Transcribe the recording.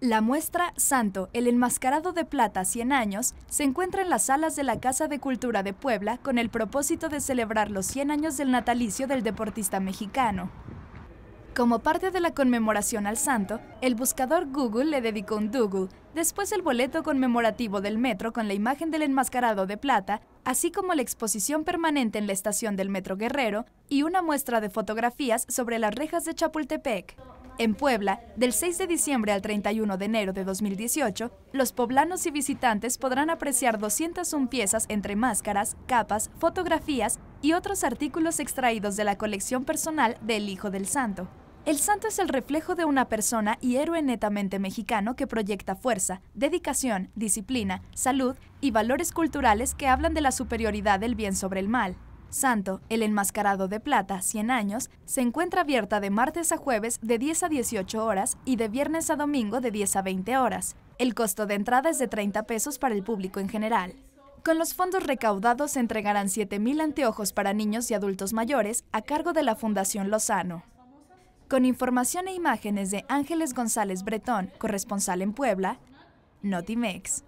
La muestra Santo, el enmascarado de plata 100 años, se encuentra en las salas de la Casa de Cultura de Puebla con el propósito de celebrar los 100 años del natalicio del deportista mexicano. Como parte de la conmemoración al santo, el buscador Google le dedicó un Google, después el boleto conmemorativo del metro con la imagen del enmascarado de plata, así como la exposición permanente en la estación del Metro Guerrero y una muestra de fotografías sobre las rejas de Chapultepec. En Puebla, del 6 de diciembre al 31 de enero de 2018, los poblanos y visitantes podrán apreciar 201 piezas entre máscaras, capas, fotografías y otros artículos extraídos de la colección personal del Hijo del Santo. El santo es el reflejo de una persona y héroe netamente mexicano que proyecta fuerza, dedicación, disciplina, salud y valores culturales que hablan de la superioridad del bien sobre el mal. Santo, el enmascarado de plata, 100 años, se encuentra abierta de martes a jueves de 10 a 18 horas y de viernes a domingo de 10 a 20 horas. El costo de entrada es de 30 pesos para el público en general. Con los fondos recaudados se entregarán 7.000 anteojos para niños y adultos mayores a cargo de la Fundación Lozano. Con información e imágenes de Ángeles González Bretón, corresponsal en Puebla, Notimex.